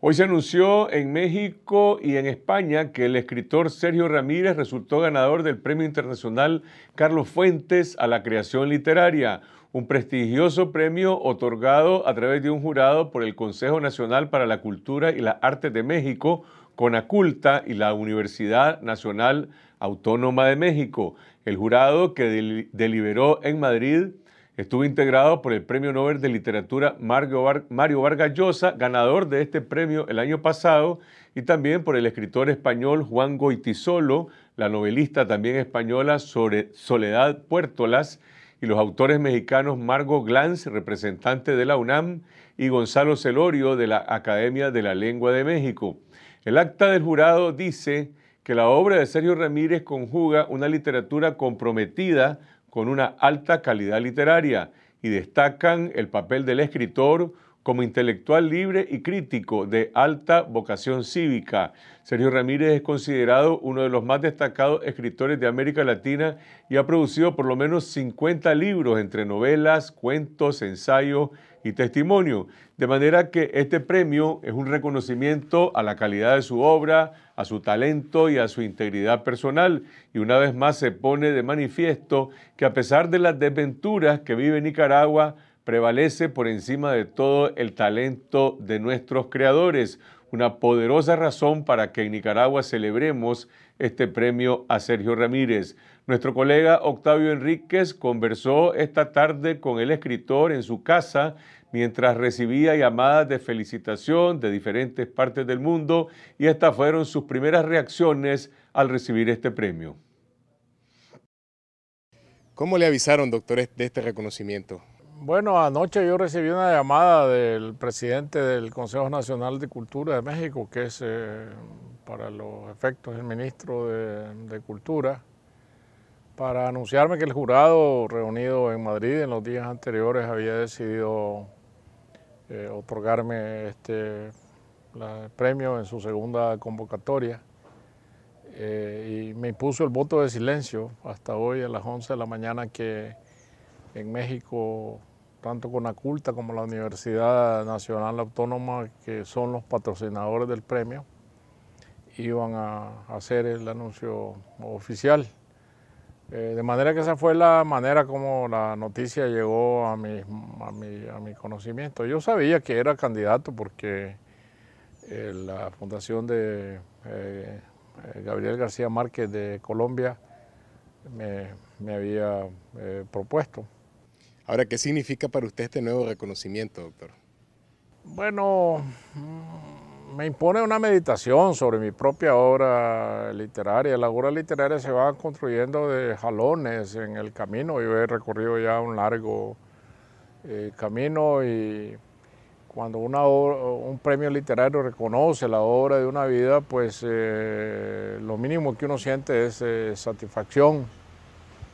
Hoy se anunció en México y en España que el escritor Sergio Ramírez resultó ganador del Premio Internacional Carlos Fuentes a la Creación Literaria, un prestigioso premio otorgado a través de un jurado por el Consejo Nacional para la Cultura y las Artes de México, Conaculta y la Universidad Nacional Autónoma de México. El jurado que deliberó en Madrid Estuvo integrado por el Premio Nobel de Literatura Mario Vargas Llosa, ganador de este premio el año pasado, y también por el escritor español Juan Goitisolo, la novelista también española sobre Soledad Puertolas, y los autores mexicanos Margo Glanz, representante de la UNAM, y Gonzalo Celorio de la Academia de la Lengua de México. El acta del jurado dice que la obra de Sergio Ramírez conjuga una literatura comprometida con una alta calidad literaria y destacan el papel del escritor como intelectual libre y crítico de alta vocación cívica. Sergio Ramírez es considerado uno de los más destacados escritores de América Latina y ha producido por lo menos 50 libros entre novelas, cuentos, ensayos y testimonio. De manera que este premio es un reconocimiento a la calidad de su obra, a su talento y a su integridad personal. Y una vez más se pone de manifiesto que a pesar de las desventuras que vive Nicaragua, prevalece por encima de todo el talento de nuestros creadores, una poderosa razón para que en Nicaragua celebremos este premio a Sergio Ramírez. Nuestro colega Octavio Enríquez conversó esta tarde con el escritor en su casa mientras recibía llamadas de felicitación de diferentes partes del mundo y estas fueron sus primeras reacciones al recibir este premio. ¿Cómo le avisaron, doctores, de este reconocimiento? Bueno, anoche yo recibí una llamada del presidente del Consejo Nacional de Cultura de México, que es eh, para los efectos el ministro de, Cultura, para anunciarme que el jurado reunido en Madrid en los días anteriores había decidido eh, otorgarme este el premio en su segunda convocatoria. Eh, y me impuso el voto de silencio hasta hoy a las 11 de la mañana que en México, tanto con Culta como la Universidad Nacional Autónoma, que son los patrocinadores del premio, iban a hacer el anuncio oficial. Eh, de manera que esa fue la manera como la noticia llegó a mi, a mi, conocimiento. Yo sabía que era candidato porque eh, la fundación de eh, Gabriel García Márquez de Colombia me había propuesto. Ahora, ¿qué significa para usted este nuevo reconocimiento, doctor? Bueno, mm, me impone una meditación sobre mi propia obra literaria. La obra literaria se va construyendo de jalones en el camino. Yo he recorrido ya un largo eh, camino y cuando un premio literario reconoce la obra de una vida, pues eh, lo mínimo que uno siente es eh, satisfacción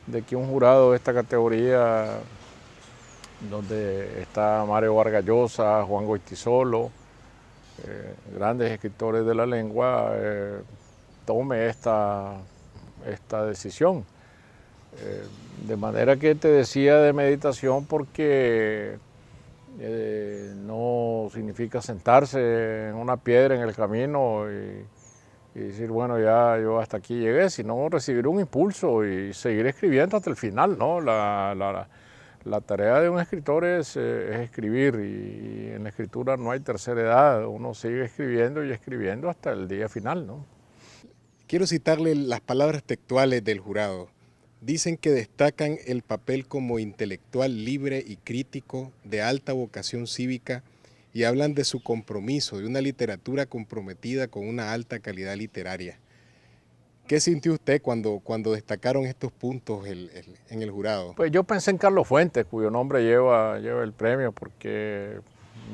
de que un jurado de esta categoría donde está Mario Vargallosa, Juan Goitisolo, eh, grandes escritores de la lengua, eh, tome esta, esta decisión. Eh, de manera que te decía de meditación porque no significa sentarse en una piedra en el camino y, decir, bueno, ya yo hasta aquí llegué, sino recibir un impulso y seguir escribiendo hasta el final, ¿no? la, la tarea de un escritor es, eh, escribir y, en la escritura no hay tercera edad, uno sigue escribiendo y escribiendo hasta el día final. ¿no? Quiero citarle las palabras textuales del jurado. Dicen que destacan el papel como intelectual libre y crítico, de alta vocación cívica, y hablan de su compromiso, de una literatura comprometida con una alta calidad literaria. ¿Qué sintió usted cuando, cuando destacaron estos puntos en el jurado? Pues yo pensé en Carlos Fuentes, cuyo nombre lleva, lleva el premio, porque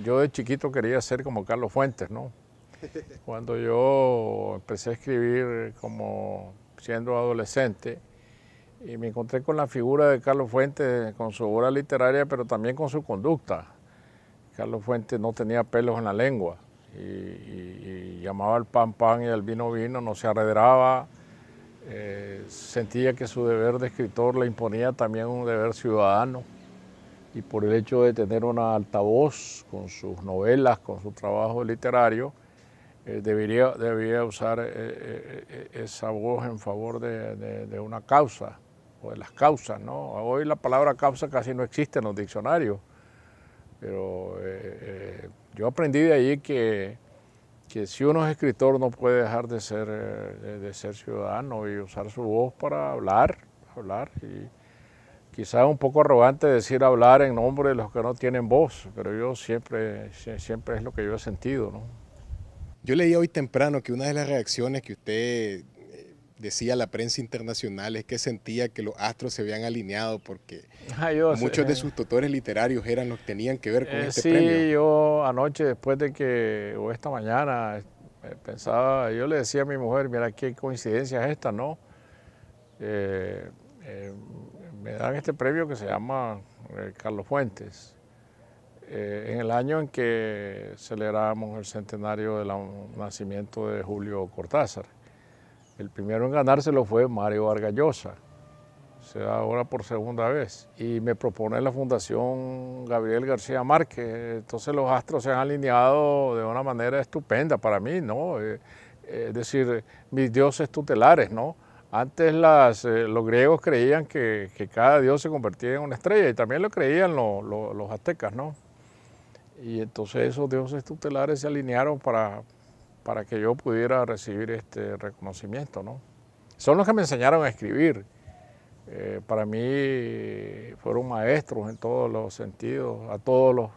yo de chiquito quería ser como Carlos Fuentes, ¿no? Cuando yo empecé a escribir como siendo adolescente, y me encontré con la figura de Carlos Fuentes, con su obra literaria, pero también con su conducta. Carlos Fuentes no tenía pelos en la lengua y llamaba al pan pan y al vino vino, no se arredraba, eh, sentía que su deber de escritor le imponía también un deber ciudadano y por el hecho de tener una altavoz con sus novelas, con su trabajo literario, eh, debería, usar eh, eh, esa voz en favor de, una causa o de las causas. Hoy la palabra causa casi no existe en los diccionarios, pero yo aprendí de allí que que si uno es escritor no puede dejar de ser, eh, de ser ciudadano y usar su voz para hablar, hablar y es un poco arrogante decir hablar en nombre de los que no tienen voz, pero yo siempre, siempre es lo que yo he sentido, Yo leí hoy temprano que una de las reacciones que usted decía la prensa internacional es que sentía que los astros se habían alineado porque ah, muchos de sus tutores literarios eran los que tenían que ver con eh, este premio. Sí, yo anoche después de que, o esta mañana, eh, pensaba, yo le decía a mi mujer, mira qué coincidencia es esta, ¿no? Eh, me dan este premio que se llama Carlos Fuentes. en el año en que celebramos el centenario del nacimiento de Julio Cortázar. El primero en ganárselo fue Mario Argallosa, se da ahora por segunda vez, y me propone la Fundación Gabriel García Márquez. Entonces los astros se han alineado de una manera estupenda para mí, ¿no? Eh, eh, es decir, mis dioses tutelares, ¿no? Antes eh, los griegos creían que, cada dios se convertía en una estrella y también lo creían los aztecas, ¿no? Y entonces esos dioses tutelares se alinearon para, para que yo pudiera recibir este reconocimiento. ¿no? Son los que me enseñaron a escribir. Eh, para mí fueron maestros en todos los sentidos, a todos los,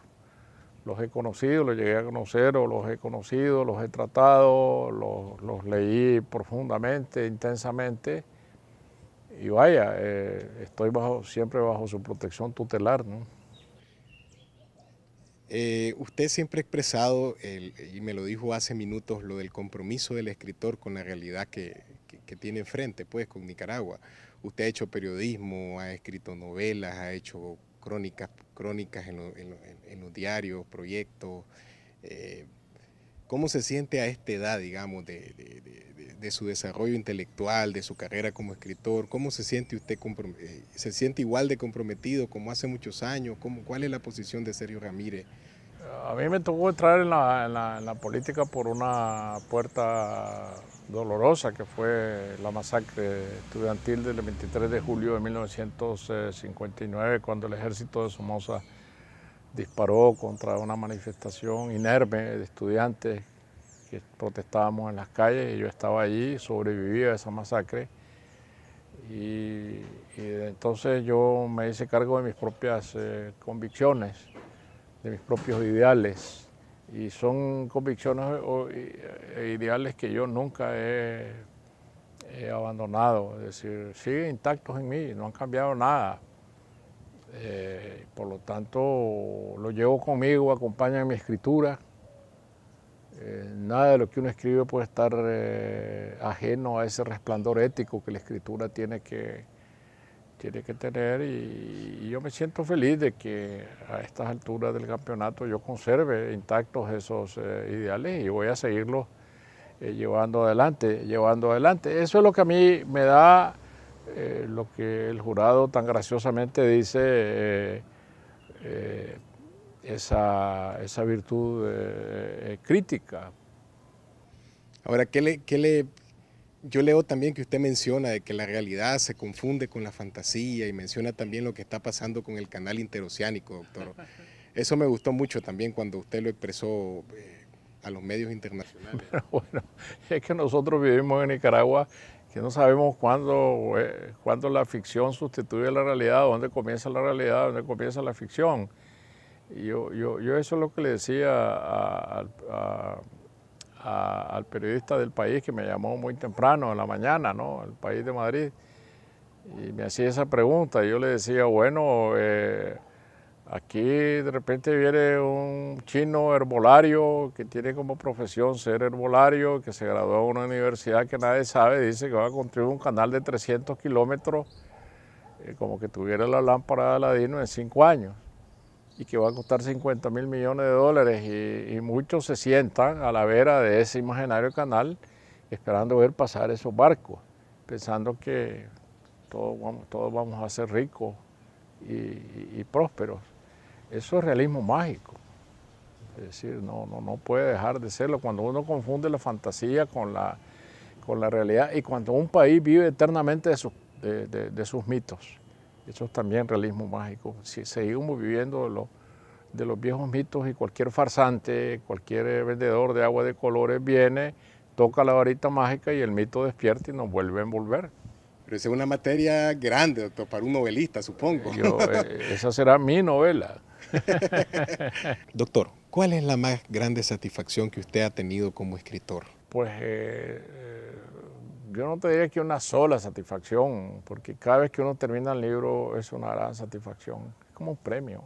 los he conocido, los llegué a conocer o los he conocido, los he tratado, los, leí profundamente, intensamente. Y vaya, eh, estoy bajo, siempre bajo su protección tutelar. ¿no? Eh, usted siempre ha expresado, y me lo dijo hace minutos, lo del compromiso del escritor con la realidad que, tiene enfrente, pues, con Nicaragua. Usted ha hecho periodismo, ha escrito novelas, ha hecho crónicas, crónicas en, los diarios, proyectos. Eh, ¿Cómo se siente a esta edad, digamos, de, su desarrollo intelectual, de su carrera como escritor? ¿Cómo se siente usted? Eh, ¿Se siente igual de comprometido como hace muchos años? ¿Cuál es la posición de Sergio Ramírez? A mí me tocó entrar en la, política por una puerta dolorosa que fue la masacre estudiantil del 23 de julio de 1959 cuando el ejército de Somoza disparó contra una manifestación inerme de estudiantes que protestábamos en las calles y yo estaba allí, sobrevivía a esa masacre. Y, entonces yo me hice cargo de mis propias eh, convicciones, de mis propios ideales. Y son convicciones e ideales que yo nunca he, he abandonado. Es decir, siguen intactos en mí, no han cambiado nada. Eh, por lo tanto, lo llevo conmigo, acompaña mi escritura. Eh, nada de lo que uno escribe puede estar eh, ajeno a ese resplandor ético que la escritura tiene que, tiene que tener y, yo me siento feliz de que a estas alturas del campeonato yo conserve intactos esos ideales y voy a seguirlos llevando adelante, llevando adelante. Eso es lo que a mí me da eh, lo que el jurado tan graciosamente dice, eh, eh, esa, virtud crítica. Ahora, ¿qué le, le, yo leo también que usted menciona de que la realidad se confunde con la fantasía y menciona también lo que está pasando con el canal interoceánico, doctor. Eso me gustó mucho también cuando usted lo expresó a los medios internacionales. bueno, es que nosotros vivimos en Nicaragua que no sabemos eh, cuándo, la ficción sustituye la realidad, dónde comienza la realidad, dónde comienza la ficción. Y yo, yo, yo, eso es lo que le decía al periodista del país que me llamó muy temprano en la mañana, ¿no? El país de Madrid. Y me hacía esa pregunta. Y yo le decía, bueno, eh, Aquí de repente viene un chino herbolario que tiene como profesión ser herbolario, que se graduó en una universidad que nadie sabe, dice que va a construir un canal de 300 kilómetros, eh, como que tuviera la lámpara de Aladino en cinco años, y que va a costar 50 mil millones de dólares. Y, muchos se sientan a la vera de ese imaginario canal esperando ver pasar esos barcos, pensando que todos vamos, a ser ricos y prósperos. Eso es realismo mágico. Es decir, no, no, no puede dejar de serlo. Cuando uno confunde la fantasía con la, con la realidad y cuando un país vive eternamente de sus, de, sus mitos, eso es también realismo mágico. Si seguimos viviendo de, los viejos mitos y cualquier farsante, cualquier vendedor de agua de colores viene, toca la varita mágica y el mito despierta y nos vuelve a envolver. Pero esa es una materia grande, para un novelista, supongo. Eh, esa será mi novela. Doctor, ¿cuál es la más grande satisfacción que usted ha tenido como escritor? Pues eh, eh, yo no te diría que una sola satisfacción, porque cada vez que uno termina el libro es una gran satisfacción, es como un premio.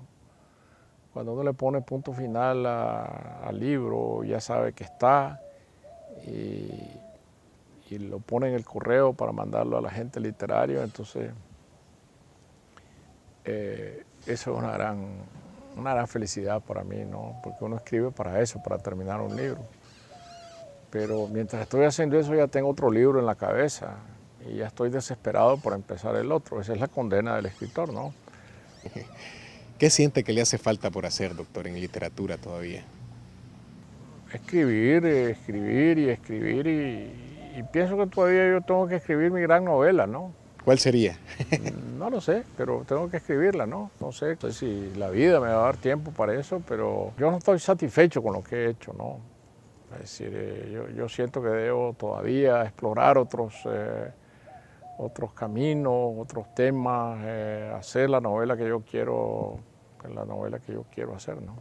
Cuando uno le pone punto final al libro, ya sabe que está y, lo pone en el correo para mandarlo a la gente literaria, entonces eh, eso es una gran una gran felicidad para mí, ¿no? Porque uno escribe para eso, para terminar un libro. Pero mientras estoy haciendo eso ya tengo otro libro en la cabeza y ya estoy desesperado por empezar el otro. Esa es la condena del escritor, ¿no? ¿Qué siente que le hace falta por hacer, doctor, en literatura todavía? Escribir, escribir y escribir y, y pienso que todavía yo tengo que escribir mi gran novela, ¿no? ¿Cuál sería? Mm, no lo sé, pero tengo que escribirla, ¿no? No sé pues, si la vida me va a dar tiempo para eso, pero yo no estoy satisfecho con lo que he hecho, ¿no? Es decir, eh, yo, siento que debo todavía explorar otros, eh, otros caminos, otros temas, eh, hacer la novela que yo quiero, la novela que yo quiero hacer, ¿no?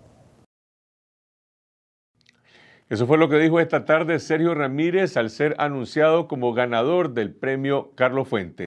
Eso fue lo que dijo esta tarde Sergio Ramírez al ser anunciado como ganador del premio Carlos Fuentes.